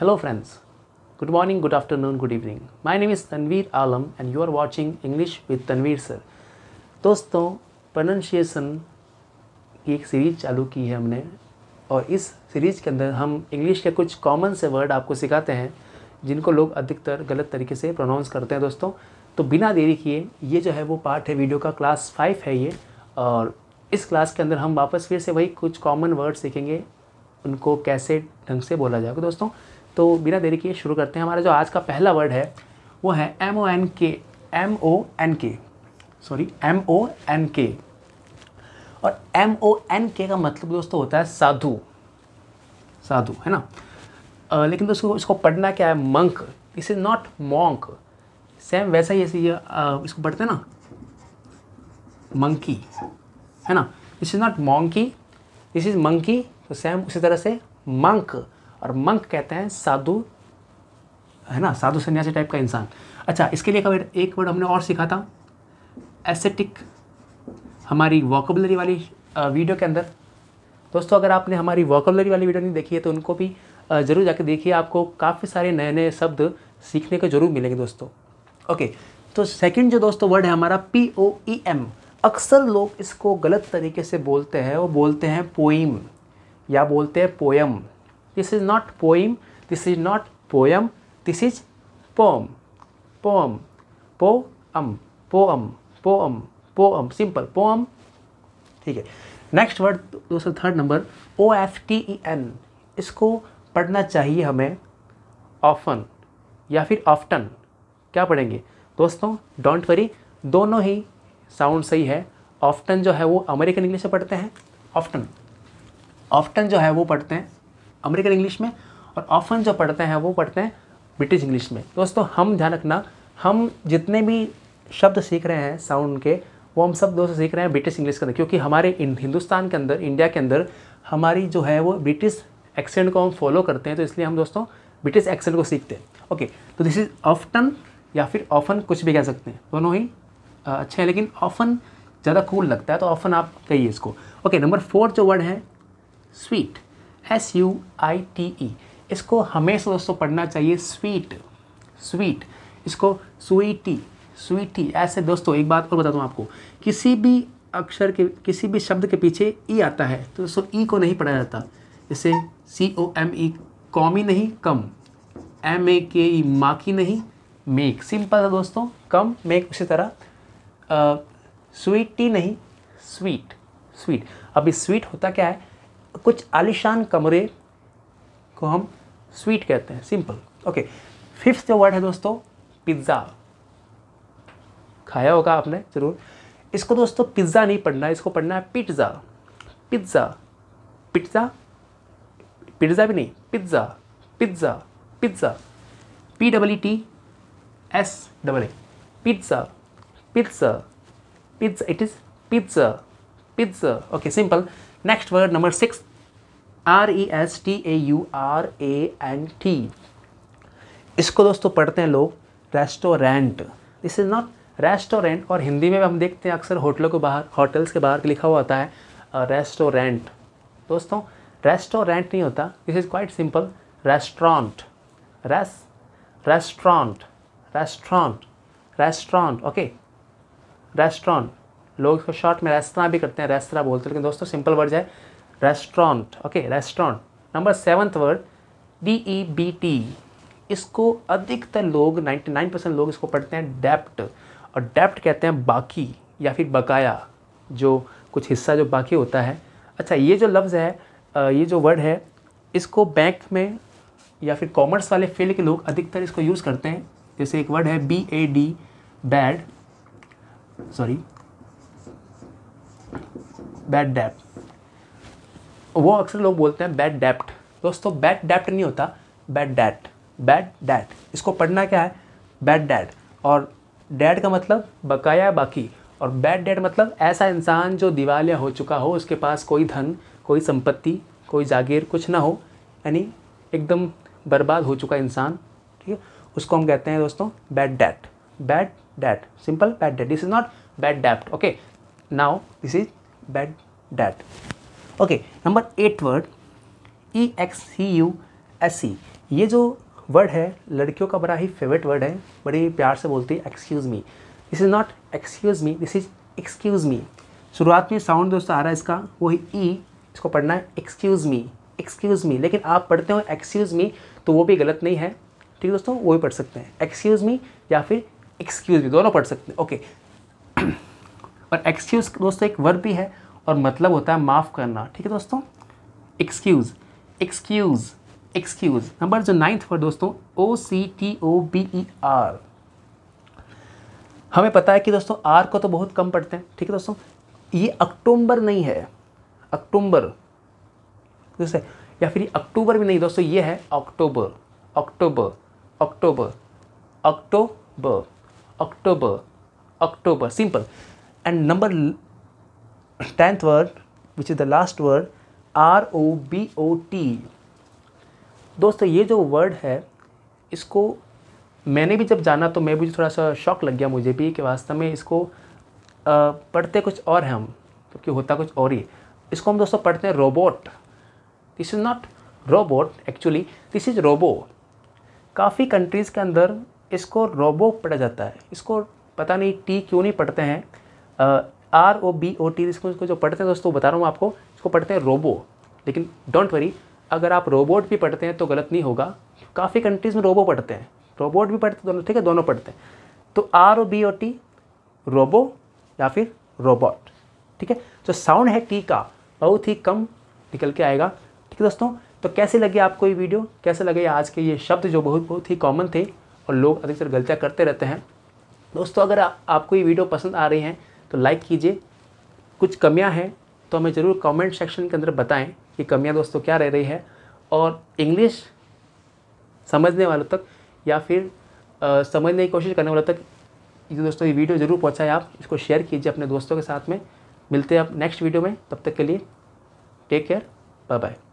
Hello friends. Good morning, good afternoon, good evening. My name is Tanveer Alam and you are watching English with Tanveer sir. दोस्तों pronunciation की एक series चालू की है हमने और इस सीरीज के अंदर हम इंग्लिश के कुछ कॉमन से वर्ड आपको सिखाते हैं जिनको लोग अधिकतर गलत तरीके से प्रोनाउंस करते हैं दोस्तों तो बिना देरी किए ये जो है वो पार्ट है वीडियो का क्लास फाइव है ये और इस क्लास के अंदर हम वापस फिर से वही कुछ कॉमन वर्ड सीखेंगे उनको कैसे ढंग से बोला जाएगा दोस्तों तो बिना देरी किए शुरू करते हैं हमारा जो आज का पहला वर्ड है वो है M O N K M O N K sorry M O N K और एम ओ एन के का मतलब दोस्तों होता है साधु साधु है ना आ, लेकिन दोस्तों इसको पढ़ना क्या है मंक इस इज़ नॉट मॉन्क सेम वैसा ही ऐसे ये इसको पढ़ते हैं ना मंकी है ना this is not monkey this is monkey तो सेम उसी तरह से मंक और मंक कहते हैं साधु है ना साधु सन्यासी टाइप का इंसान अच्छा इसके लिए कभी एक वर्ड हमने और सीखा था एसेटिक हमारी वॉकबलरी वाली वीडियो के अंदर दोस्तों अगर आपने हमारी वॉकबलरी वाली वीडियो नहीं देखी है तो उनको भी ज़रूर जाके देखिए आपको काफ़ी सारे नए नए शब्द सीखने को जरूर मिलेंगे दोस्तों ओके तो सेकंड जो दोस्तों वर्ड है हमारा पी ओ ई एम अक्सर लोग इसको गलत तरीके से बोलते हैं वो बोलते हैं पोइम या बोलते हैं poem this is not poem this is not poem this is poem poem poem poem poem poem simple poem ठीक है नेक्स्ट वर्ड दोस्तों third number O F T E N इसको पढ़ना चाहिए हमें ऑफन या फिर ऑफ्टन क्या पढ़ेंगे दोस्तों डोंट वरी दोनों ही साउंड सही है ऑफ्टन जो है वो अमेरिकन इंग्लिश में पढ़ते हैं ऑफ्टन ऑफ्टन जो है वो पढ़ते हैं अमेरिकन इंग्लिश में और ऑफन जो पढ़ते हैं वो पढ़ते हैं ब्रिटिश इंग्लिश में तो दोस्तों हम ध्यान रखना हम जितने भी शब्द सीख रहे हैं साउंड के वो हम सब दोस्तों सीख रहे हैं ब्रिटिश इंग्लिश के अंदर क्योंकि हमारे हिंदुस्तान के अंदर इंडिया के अंदर हमारी जो है वो ब्रिटिश एक्सेंट को हम फॉलो करते हैं तो इसलिए हम दोस्तों ब्रिटिश एक्सेंट को सीखते हैं ओके तो दिस इज़ ऑफ्टन या फिर ऑफन कुछ भी कह सकते हैं दोनों ही अच्छे हैं लेकिन ऑफन ज़्यादा कूल लगता है तो ऑफन आप कहिए इसको ओके नंबर फोर जो वर्ड है suite S U I T E इसको हमेशा दोस्तों पढ़ना चाहिए स्वीट स्वीट इसको स्वीटी स्वीटी ऐसे दोस्तों एक बात और बता दूँ आपको किसी भी अक्षर के किसी भी शब्द के पीछे ई e आता है तो दोस्तों ई e को नहीं पढ़ा जाता जैसे सी ओ एम ई कॉमी नहीं कम एम ए के ई माकी नहीं मेक सिंपल है दोस्तों कम मेक उसी तरह स्वीट टी नहीं स्वीट स्वीट अभी स्वीट होता क्या है कुछ आलिशान कमरे को हम स्वीट कहते हैं सिंपल ओके फिफ्थ जो वर्ड है दोस्तों पिज्ज़ा खाया होगा आपने ज़रूर इसको दोस्तों पिज़्ज़ा नहीं पढ़ना इसको पढ़ना है पिज्ज़ा पिज्ज़ा पिज्ज़ा पिज्ज़ा भी नहीं pizza pizza pizza P double T S double A pizza pizza pizza it is pizza pizza okay simple next word number six R E S T A U R A N T इसको दोस्तों पढ़ते हैं लोग restaurant this is not restaurant और हिंदी में हम देखते हैं अक्सर होटलों के बाहर होटल्स के बाहर लिखा हुआ होता है रेस्टोरेंट uh, दोस्तों रेस्टोरेंट नहीं होता this is quite simple restaurant res restaurant restaurant restaurant okay restaurant लोग इसको शॉर्ट में रेस्तरा भी करते हैं रेस्तरा बोलते हैं लेकिन दोस्तों सिंपल वर्ड है restaurant okay restaurant number seventh word D E B T इसको अधिकतर लोग 99 परसेंट लोग इसको पढ़ते हैं डेप्ट और डेप्ट कहते हैं बाकी या फिर बकाया जो कुछ हिस्सा जो बाकी होता है अच्छा ये जो लफ्ज़ है ये जो वर्ड है इसको बैंक में या फिर कॉमर्स वाले फील्ड के लोग अधिकतर इसको यूज़ करते हैं जैसे एक वर्ड है B A D bad sorry bad डेप्ट वो अक्सर लोग बोलते हैं बैड डेप्ट दोस्तों बैड डेप्ट नहीं होता बैड डैट बैड डैट इसको पढ़ना क्या है बैड डैट और डैड का मतलब बकाया बाकी और बैड डैड मतलब ऐसा इंसान जो दिवालिया हो चुका हो उसके पास कोई धन कोई संपत्ति कोई जागीर कुछ ना हो यानी एकदम बर्बाद हो चुका इंसान ठीक है उसको हम कहते हैं दोस्तों bad debt bad debt simple bad debt this is not bad डैप्ट okay now this is bad debt okay number eight word E X C U S C ये जो वर्ड है लड़कियों का बड़ा ही फेवरेट वर्ड है बड़े प्यार से बोलती है excuse me this is not excuse me this is excuse me शुरुआत में साउंड दोस्तों आ रहा है इसका वही ई e, इसको पढ़ना है एक्सक्यूज़ मी एक्सक्यूज़ मी लेकिन आप पढ़ते हो एक्सक्यूज़ मी तो वो भी गलत नहीं है ठीक है दोस्तों वो भी पढ़ सकते हैं एक्सक्यूज़ मी या फिर एक्सक्यूज़ मी दोनों पढ़ सकते हैं ओके और एक्सक्यूज़ दोस्तों एक वर्ब भी है और मतलब होता है माफ़ करना ठीक है दोस्तों एक्सक्यूज़ एक्सक्यूज़ एक्सक्यूज़ नंबर जो नाइन्थ पर दोस्तों O C T O B E R हमें पता है कि दोस्तों आर को तो बहुत कम पढ़ते हैं ठीक है दोस्तों ये अक्टूबर नहीं है अक्टूबर जैसे या फिर अक्टूबर भी नहीं दोस्तों ये है October October October October October October simple and number tenth word which is the last word R O B O T दोस्तों ये जो वर्ड है इसको मैंने भी जब जाना तो मैं भी थोड़ा सा शौक लग गया मुझे भी कि वास्तव में इसको आ, पढ़ते कुछ और हैं हम क्योंकि होता कुछ और ही इसको हम दोस्तों पढ़ते हैं robot this is not robot actually this is robo काफ़ी कंट्रीज़ के अंदर इसको रोबो पढ़ा जाता है इसको पता नहीं टी क्यों नहीं पढ़ते हैं R O B O T इसको जो पढ़ते हैं दोस्तों बता रहा हूँ आपको इसको पढ़ते हैं रोबो लेकिन डोंट वरी अगर आप रोबोट भी पढ़ते हैं तो गलत नहीं होगा काफ़ी कंट्रीज़ में रोबो पढ़ते हैं रोबोट भी पढ़ते दोनों ठीक है दोनों पढ़ते हैं तो R O B O T robo या फिर रोबोट ठीक है जो साउंड है टी का बहुत ही कम निकल के आएगा ठीक है दोस्तों तो कैसे लगे आपको ये वीडियो कैसे लगे आज के ये शब्द जो बहुत बहुत ही कॉमन थे और लोग अधिकतर गलतियाँ करते रहते हैं दोस्तों अगर आ, आपको ये वीडियो पसंद आ रही हैं तो लाइक कीजिए कुछ कमियां हैं तो हमें ज़रूर कमेंट सेक्शन के अंदर बताएं कि कमियां दोस्तों क्या रह रही है और इंग्लिश समझने वालों तक या फिर आ, समझने की कोशिश करने वालों तक ये दोस्तों ये वीडियो ज़रूर पहुँचाएं आप इसको शेयर कीजिए अपने दोस्तों के साथ में मिलते हैं आप नेक्स्ट वीडियो में तब तक के लिए टेक केयर बाय बाय